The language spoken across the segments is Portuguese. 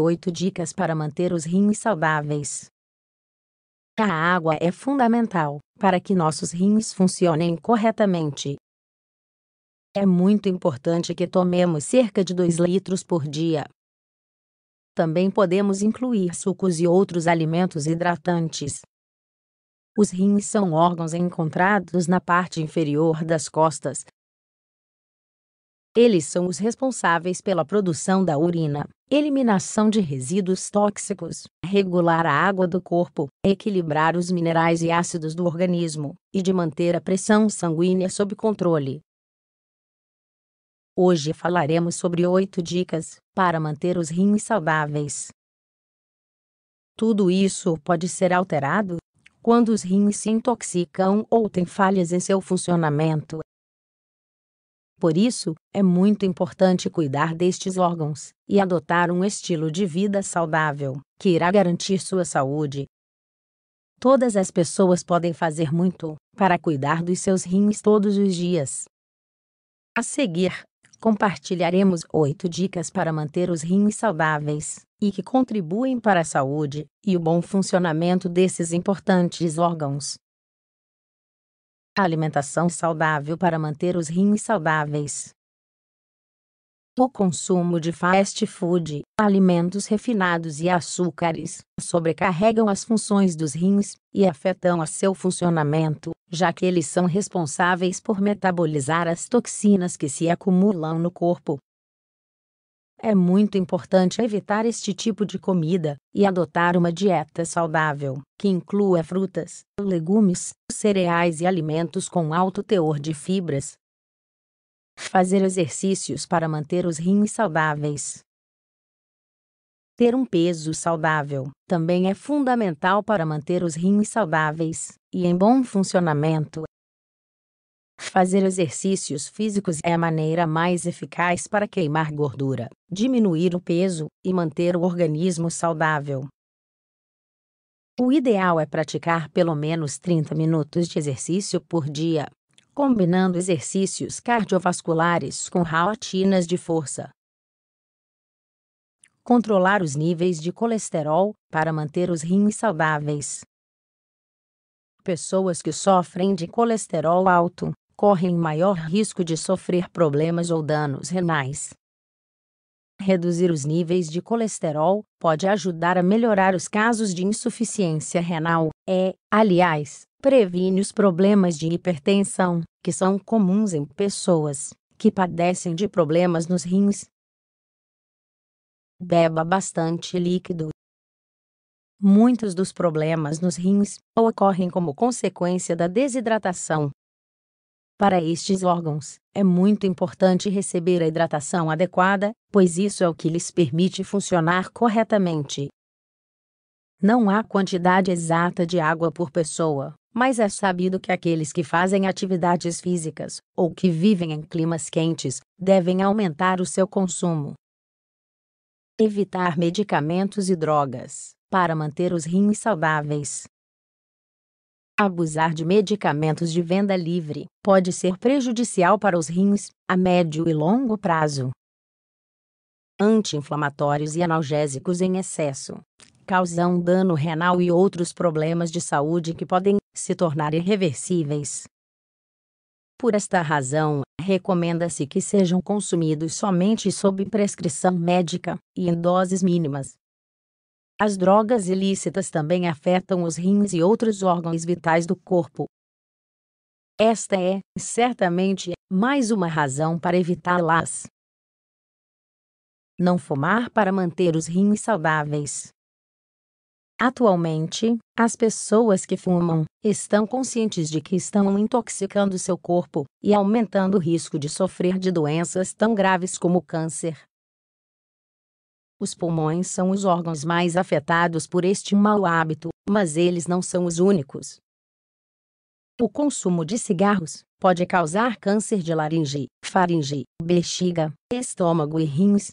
8 dicas para manter os rins saudáveis. A água é fundamental para que nossos rins funcionem corretamente. É muito importante que tomemos cerca de 2 litros por dia. Também podemos incluir sucos e outros alimentos hidratantes. Os rins são órgãos encontrados na parte inferior das costas eles são os responsáveis pela produção da urina, eliminação de resíduos tóxicos, regular a água do corpo, equilibrar os minerais e ácidos do organismo, e de manter a pressão sanguínea sob controle. Hoje falaremos sobre oito dicas para manter os rins saudáveis. Tudo isso pode ser alterado quando os rins se intoxicam ou têm falhas em seu funcionamento. Por isso, é muito importante cuidar destes órgãos e adotar um estilo de vida saudável, que irá garantir sua saúde. Todas as pessoas podem fazer muito para cuidar dos seus rins todos os dias. A seguir, compartilharemos oito dicas para manter os rins saudáveis e que contribuem para a saúde e o bom funcionamento desses importantes órgãos. A alimentação saudável para manter os rins saudáveis. O consumo de fast food, alimentos refinados e açúcares sobrecarregam as funções dos rins e afetam a seu funcionamento, já que eles são responsáveis por metabolizar as toxinas que se acumulam no corpo, é muito importante evitar este tipo de comida e adotar uma dieta saudável, que inclua frutas, legumes, cereais e alimentos com alto teor de fibras. Fazer exercícios para manter os rins saudáveis. Ter um peso saudável também é fundamental para manter os rins saudáveis e em bom funcionamento. Fazer exercícios físicos é a maneira mais eficaz para queimar gordura, diminuir o peso e manter o organismo saudável. O ideal é praticar pelo menos 30 minutos de exercício por dia, combinando exercícios cardiovasculares com rotinas de força. Controlar os níveis de colesterol para manter os rins saudáveis. Pessoas que sofrem de colesterol alto correm maior risco de sofrer problemas ou danos renais. Reduzir os níveis de colesterol pode ajudar a melhorar os casos de insuficiência renal, é, aliás, previne os problemas de hipertensão, que são comuns em pessoas que padecem de problemas nos rins. Beba bastante líquido. Muitos dos problemas nos rins ocorrem como consequência da desidratação, para estes órgãos, é muito importante receber a hidratação adequada, pois isso é o que lhes permite funcionar corretamente. Não há quantidade exata de água por pessoa, mas é sabido que aqueles que fazem atividades físicas, ou que vivem em climas quentes, devem aumentar o seu consumo. Evitar medicamentos e drogas, para manter os rins saudáveis. Abusar de medicamentos de venda livre pode ser prejudicial para os rins, a médio e longo prazo. Anti-inflamatórios e analgésicos em excesso causam dano renal e outros problemas de saúde que podem se tornar irreversíveis. Por esta razão, recomenda-se que sejam consumidos somente sob prescrição médica e em doses mínimas, as drogas ilícitas também afetam os rins e outros órgãos vitais do corpo. Esta é, certamente, mais uma razão para evitá-las. Não fumar para manter os rins saudáveis. Atualmente, as pessoas que fumam estão conscientes de que estão intoxicando seu corpo e aumentando o risco de sofrer de doenças tão graves como câncer, os pulmões são os órgãos mais afetados por este mau hábito, mas eles não são os únicos. O consumo de cigarros pode causar câncer de laringe, faringe, bexiga, estômago e rins.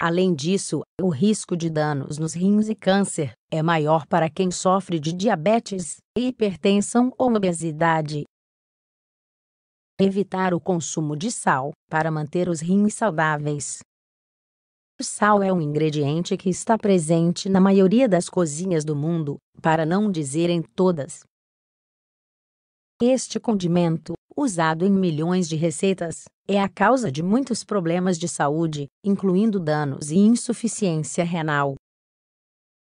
Além disso, o risco de danos nos rins e câncer é maior para quem sofre de diabetes, hipertensão ou obesidade. Evitar o consumo de sal para manter os rins saudáveis. Sal é um ingrediente que está presente na maioria das cozinhas do mundo, para não dizer em todas. Este condimento, usado em milhões de receitas, é a causa de muitos problemas de saúde, incluindo danos e insuficiência renal.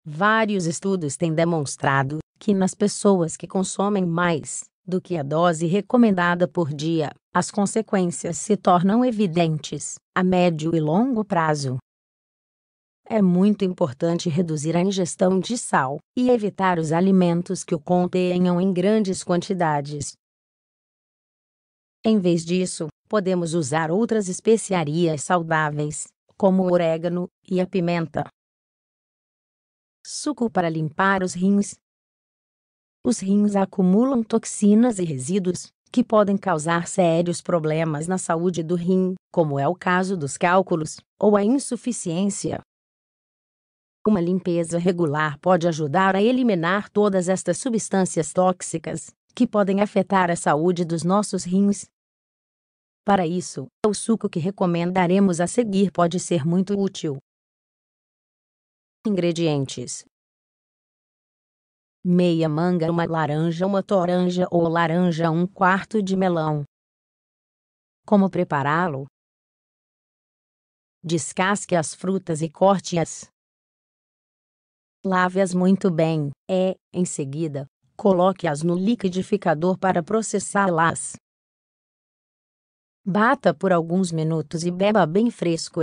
Vários estudos têm demonstrado que nas pessoas que consomem mais do que a dose recomendada por dia, as consequências se tornam evidentes a médio e longo prazo, é muito importante reduzir a ingestão de sal e evitar os alimentos que o contenham em grandes quantidades. Em vez disso, podemos usar outras especiarias saudáveis, como o orégano e a pimenta. Suco para limpar os rins. Os rins acumulam toxinas e resíduos que podem causar sérios problemas na saúde do rim, como é o caso dos cálculos ou a insuficiência uma limpeza regular pode ajudar a eliminar todas estas substâncias tóxicas, que podem afetar a saúde dos nossos rins. Para isso, o suco que recomendaremos a seguir pode ser muito útil. Ingredientes: meia manga, uma laranja, uma toranja ou laranja, um quarto de melão. Como prepará-lo? Descasque as frutas e corte-as. Lave-as muito bem, é, em seguida, coloque-as no liquidificador para processá-las. Bata por alguns minutos e beba bem fresco.